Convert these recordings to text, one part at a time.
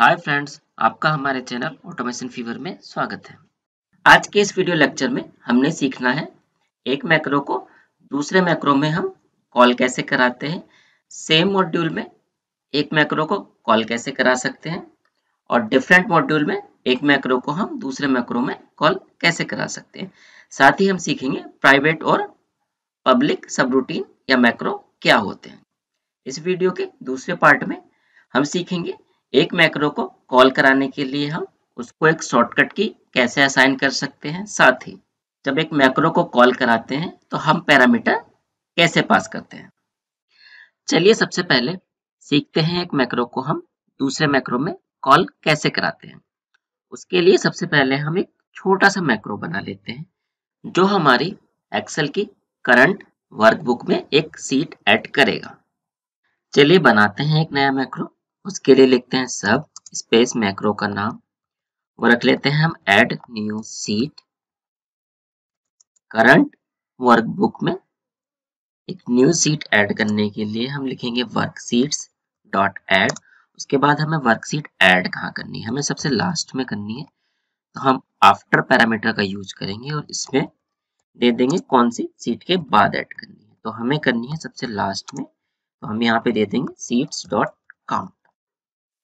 hi friends आपका हमारे channel automation fever में स्वागत है आज के इस वीडियो लेक्चर में हमने सीखना है एक मैक्रो को दूसरे मैक्रो में हम कॉल कैसे कराते हैं सेम मॉड्यूल में एक मैक्रो को कॉल कैसे करा सकते हैं और डिफरेंट मॉड्यूल में एक मैक्रो को हम दूसरे मैक्रो में कॉल कैसे करा सकते हैं साथ ही हम सीखेंगे प्राइवेट और पब्लिक सब रूटीन या मैक्रो क्या होते हैं इस वीडियो के दूसरे पार्ट में हम सीखेंगे एक मैक्रो को कॉल कराने के लिए हम उसको एक शॉर्टकट की कैसे असाइन कर सकते हैं साथ ही जब एक मैक्रो को कॉल कराते हैं तो हम पैरामीटर कैसे पास करते हैं चलिए सबसे पहले सीखते हैं एक मैक्रो को हम दूसरे मैक्रो में कॉल कैसे कराते हैं उसके लिए सबसे पहले हम एक छोटा सा मैक्रो बना लेते हैं जो हमारी एक्सेल की करंट वर्कबुक में एक सीट ऐड करेगा चलिए बनाते हैं एक नया मैक्रो उसके लिए लिखते हैं सब स्पेस मैक्रो का नाम वो रख लेते हैं हम add new sheet current workbook में एक न्यू सीट ऐड करने के लिए हम लिखेंगे वर्कशीट्स डॉट ऐड उसके बाद हमें वर्कशीट ऐड कहाँ करनी है हमें सबसे लास्ट में करनी है तो हम आफ्टर पैरामीटर का यूज करेंगे और इसमें दे देंगे कौन सी सीट के बाद ऐड करनी है तो हमें करनी है सबसे लास्ट में तो हम यहाँ पे दे देंगे सीट्स डॉट काउंट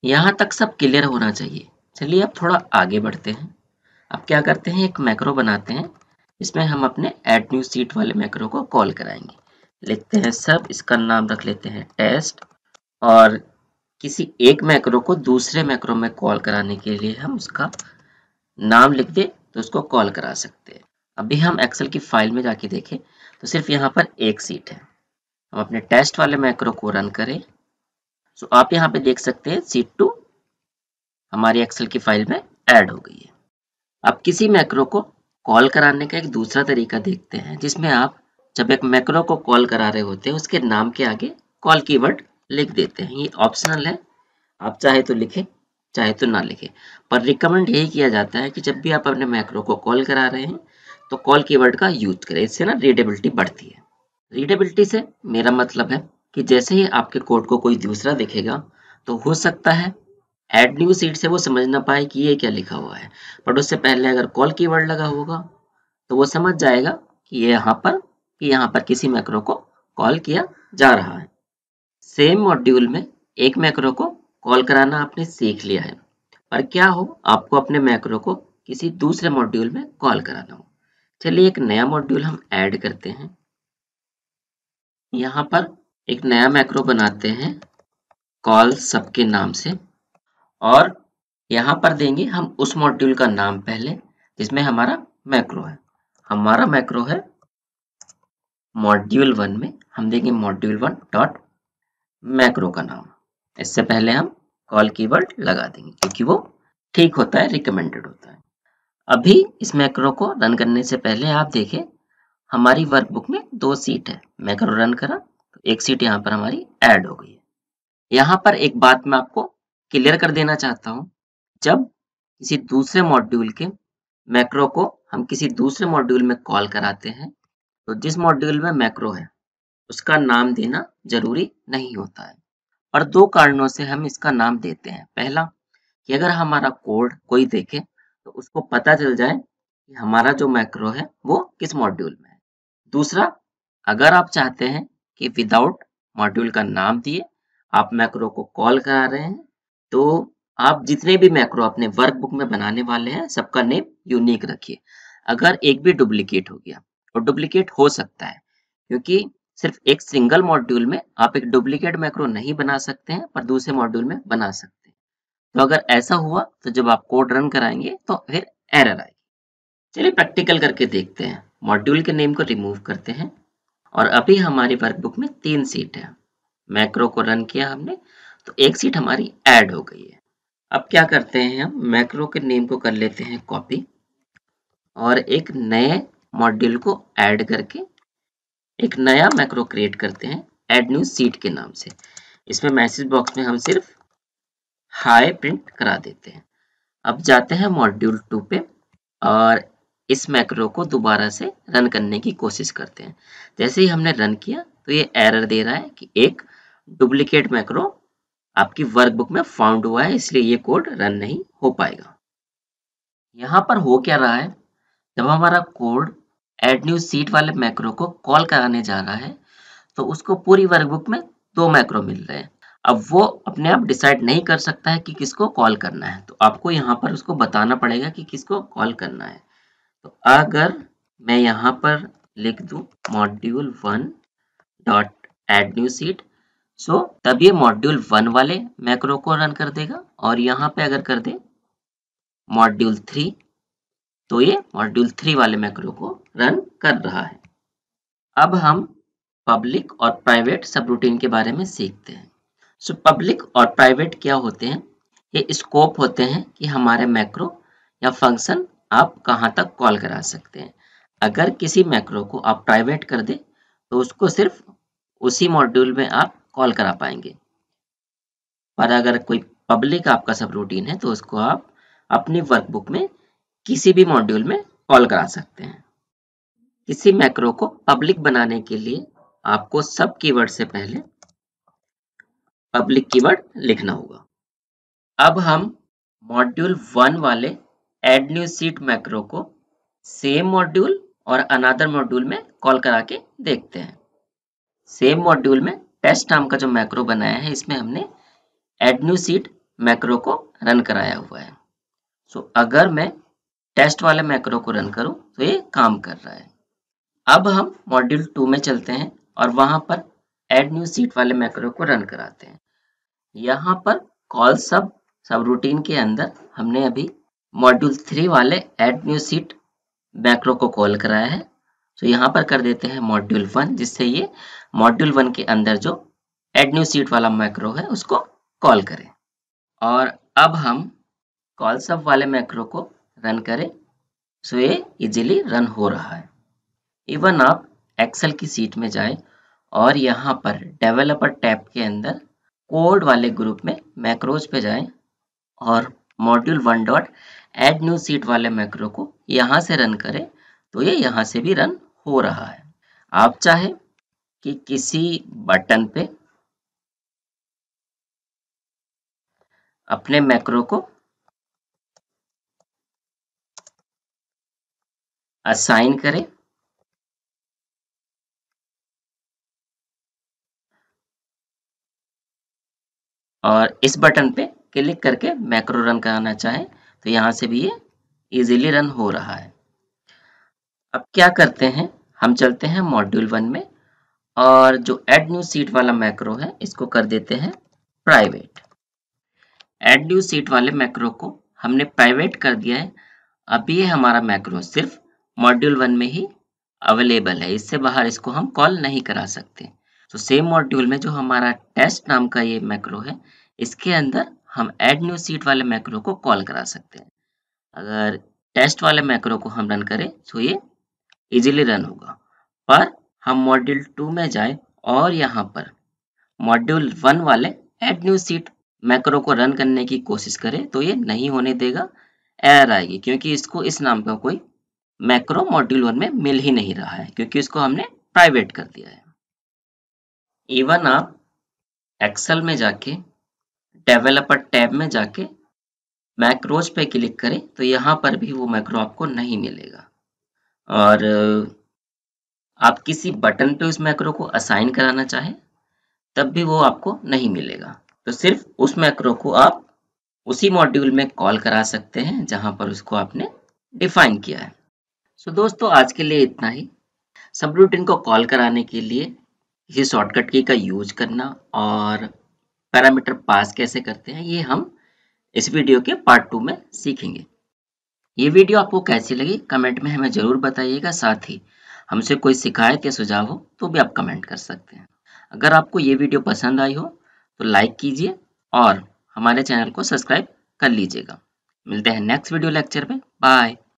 यहाँ तक सब क्लियर होना चाहिए चलिए अब थोड़ा आगे बढ़ते हैं अब क्या करते हैं एक मैक्रो बनाते हैं इसमें हम अपने एड न्यू सीट वाले मैक्रो को कॉल कराएंगे लिखते हैं सब इसका नाम रख लेते हैं टेस्ट और किसी एक मैक्रो को दूसरे मैक्रो में कॉल कराने के लिए हम उसका नाम लिख दें तो उसको कॉल करा सकते हैं अभी हम एक्सेल की फाइल में जाके देखें तो सिर्फ यहाँ पर एक सीट है हम अपने टेस्ट वाले मैक्रो को रन करें सो आप यहाँ पे देख सकते हैं सीट टू हमारी एक्सेल की फाइल में ऐड हो गई है अब किसी मैक्रो को कॉल कराने का एक दूसरा तरीका देखते हैं जिसमें आप जब एक मैक्रो को कॉल करा रहे होते हैं उसके नाम के आगे कॉल कीवर्ड लिख देते हैं ये ऑप्शनल है आप चाहे तो लिखें चाहे तो ना लिखें पर रिकमेंड यही किया जाता है कि जब भी आप अपने मैक्रो को कॉल करा रहे हैं तो कॉल कीवर्ड का यूज करें इससे ना रीडेबिलिटी बढ़ती है रीडेबिलिटी से मेरा मतलब है कि जैसे ही आपके कोड को कोई दूसरा देखेगा तो हो सकता है एड न्यू सीट से वो समझ ना पाए कि ये क्या लिखा हुआ है बट उससे पहले अगर कॉल कीवर्ड लगा होगा तो वो समझ जाएगा कि ये यहाँ पर कि यहाँ पर किसी मैक्रो को कॉल किया जा रहा है सेम मॉड्यूल में एक मैक्रो को कॉल कराना आपने सीख लिया है पर क्या हो आपको अपने मैक्रो को किसी दूसरे मॉड्यूल में कॉल कराना हो चलिए एक नया मॉड्यूल हम ऐड करते हैं यहाँ पर एक नया मैक्रो बनाते हैं कॉल सबके नाम से और यहाँ पर देंगे हम उस मॉड्यूल का नाम पहले जिसमें हमारा मैक्रो है हमारा मैक्रो है मॉड्यूल वन में हम देंगे मॉड्यूल वन डॉट मैक्रो का नाम इससे पहले हम कॉल कीवर्ड लगा देंगे क्योंकि वो ठीक होता है रिकमेंडेड होता है अभी इस मैक्रो को रन करने से पहले आप देखें हमारी वर्कबुक में दो सीट है मैक्रो रन करा एक सीट यहाँ पर हमारी ऐड हो गई है यहाँ पर एक बात मैं आपको क्लियर कर देना चाहता हूँ जब किसी दूसरे मॉड्यूल के मैक्रो को हम किसी दूसरे मॉड्यूल में कॉल कराते हैं तो जिस मॉड्यूल में मैक्रो है उसका नाम देना जरूरी नहीं होता है और दो कारणों से हम इसका नाम देते हैं पहला कि अगर हमारा कोड कोई देखे तो उसको पता चल जाए कि हमारा जो मैक्रो है वो किस मॉड्यूल में है दूसरा अगर आप चाहते हैं कि विदाउट मॉड्यूल का नाम दिए आप मैक्रो को कॉल करा रहे हैं तो आप जितने भी मैक्रो अपने वर्कबुक में बनाने वाले हैं सबका नेम यूनिक रखिए अगर एक भी डुप्लीकेट हो गया और डुप्लीकेट हो सकता है क्योंकि सिर्फ एक सिंगल मॉड्यूल में आप एक डुप्लीकेट मैक्रो नहीं बना सकते हैं पर दूसरे मॉड्यूल में बना सकते हैं तो अगर ऐसा हुआ तो जब आप कोड रन कराएंगे तो फिर एरर आएगी चलिए प्रैक्टिकल करके देखते हैं मॉड्यूल के नेम को रिमूव करते हैं और अभी हमारी वर्कबुक में तीन सीट है मैक्रो को रन किया हमने तो एक सीट हमारी ऐड हो गई है अब क्या करते हैं हम मैक्रो के नेम को कर लेते हैं कॉपी और एक नए मॉड्यूल को ऐड करके एक नया मैक्रो क्रिएट करते हैं एड न्यू सीट के नाम से इसमें मैसेज बॉक्स में हम सिर्फ हाई प्रिंट करा देते हैं अब जाते हैं मॉड्यूल टू पे और इस मैक्रो को दोबारा से रन करने की कोशिश करते हैं जैसे ही हमने रन किया तो ये एरर दे रहा है कि एक डुप्लीकेट मैक्रो आपकी वर्कबुक में फाउंड हुआ है इसलिए ये कोड रन नहीं हो पाएगा यहाँ पर हो क्या रहा है जब हमारा कोड एड न्यू सीट वाले मैक्रो को कॉल कराने जा रहा है तो उसको पूरी वर्कबुक में दो मैक्रो मिल रहे हैं अब वो अपने आप डिसाइड नहीं कर सकता है कि किसको कॉल करना है तो आपको यहाँ पर उसको बताना पड़ेगा कि किसको कॉल करना है तो अगर मैं यहाँ पर लिख दू module one dot add new sheet so तब ये मॉड्यूल वन वाले मैक्रो को रन कर देगा और यहाँ पे अगर कर दे मॉड्यूल थ्री तो ये मॉड्यूल थ्री वाले मैक्रो को रन कर रहा है अब हम पब्लिक और प्राइवेट सब रूटीन के बारे में सीखते हैं सो so, पब्लिक और प्राइवेट क्या होते हैं ये स्कोप होते हैं कि हमारे मैक्रो या फंक्शन आप कहां तक कॉल करा सकते हैं अगर किसी मैक्रो को आप प्राइवेट कर दें तो उसको सिर्फ उसी मॉड्यूल में आप कॉल करा पाएंगे पर अगर कोई पब्लिक आपका सब रूटीन है तो उसको आप अपनी वर्कबुक में किसी भी मॉड्यूल में कॉल करा सकते हैं किसी मैक्रो को पब्लिक बनाने के लिए आपको सब कीवर्ड से पहले पब्लिक कीवर्ड लिखना होगा अब हम मॉड्यूल वन वाले एड न्यू सीट मैक्रो को सेम मॉड्यूल और अनादर मॉड्यूल में कॉल करा के देखते हैं सेम मॉड्यूल में टेस्ट नाम का जो मैक्रो बनाया है इसमें हमने एड न्यू सीट मैक्रो को रन कराया हुआ है सो so, अगर मैं टेस्ट वाले मैक्रो को रन करूं तो ये काम कर रहा है अब हम मॉड्यूल टू में चलते हैं और वहां पर एड न्यू सीट वाले मैक्रो को रन कराते हैं यहां पर कॉल सब सब रूटीन के अंदर हमने अभी मॉड्यूल थ्री वाले एड न्यू सीट मैक्रो को कॉल कराया है तो यहाँ पर कर देते हैं मॉड्यूल वन जिससे ये मॉड्यूल वन के अंदर जो एड न्यू सीट वाला मैक्रो है उसको कॉल करें और अब हम कॉल सब वाले मैक्रो को रन करें सो ये इजीली रन हो रहा है इवन आप एक्सेल की सीट में जाएं और यहाँ पर डेवलपर टैब के अंदर कोड वाले ग्रुप में मैक्रोज पे जाएं और module one dot add new sheet वाले मैक्रो को यहाँ से रन करें तो ये यहाँ से भी रन हो रहा है आप चाहे कि किसी बटन पे अपने मैक्रो को असाइन करें और इस बटन पे क्लिक करके मैक्रो रन कराना चाहें तो यहाँ से भी ये इजीली रन हो रहा है अब क्या करते हैं हम चलते हैं मॉड्यूल वन में और जो एड न्यू सीट वाला मैक्रो है इसको कर देते हैं प्राइवेट एड न्यू सीट वाले मैक्रो को हमने प्राइवेट कर दिया है अब ये हमारा मैक्रो सिर्फ मॉड्यूल वन में ही अवेलेबल है इससे बाहर इसको हम कॉल नहीं करा सकते तो सेम मॉड्यूल में जो हमारा टेस्ट नाम का ये मैक्रो है इसके अंदर हम एड न्यू सीट वाले मैक्रो को कॉल करा सकते हैं अगर टेस्ट वाले मैक्रो को हम रन करें तो ये इजीली रन होगा पर हम मॉड्यूल टू में जाए और यहाँ पर मॉड्यूल वन वाले एड न्यू सीट मैक्रो को रन करने की कोशिश करें तो ये नहीं होने देगा एर आएगी क्योंकि इसको इस नाम का कोई मैक्रो मॉड्यूल वन में मिल ही नहीं रहा है क्योंकि इसको हमने प्राइवेट कर दिया है इवन आप एक्सेल में जाके डेवलपर टैब में जाके मैक्रोज पे क्लिक करें तो यहाँ पर भी वो मैक्रो आपको नहीं मिलेगा और आप किसी बटन पे उस मैक्रो को असाइन कराना चाहें तब भी वो आपको नहीं मिलेगा तो सिर्फ उस मैक्रो को आप उसी मॉड्यूल में कॉल करा सकते हैं जहाँ पर उसको आपने डिफाइन किया है सो so, दोस्तों आज के लिए इतना ही सब रूटीन को कॉल कराने के लिए किसी शॉर्टकट की का यूज करना और पैरामीटर पास कैसे करते हैं ये हम इस वीडियो के पार्ट टू में सीखेंगे ये वीडियो आपको कैसी लगी कमेंट में हमें जरूर बताइएगा साथ ही हमसे कोई शिकायत या सुझाव हो तो भी आप कमेंट कर सकते हैं अगर आपको ये वीडियो पसंद आई हो तो लाइक कीजिए और हमारे चैनल को सब्सक्राइब कर लीजिएगा मिलते हैं नेक्स्ट वीडियो लेक्चर में बाय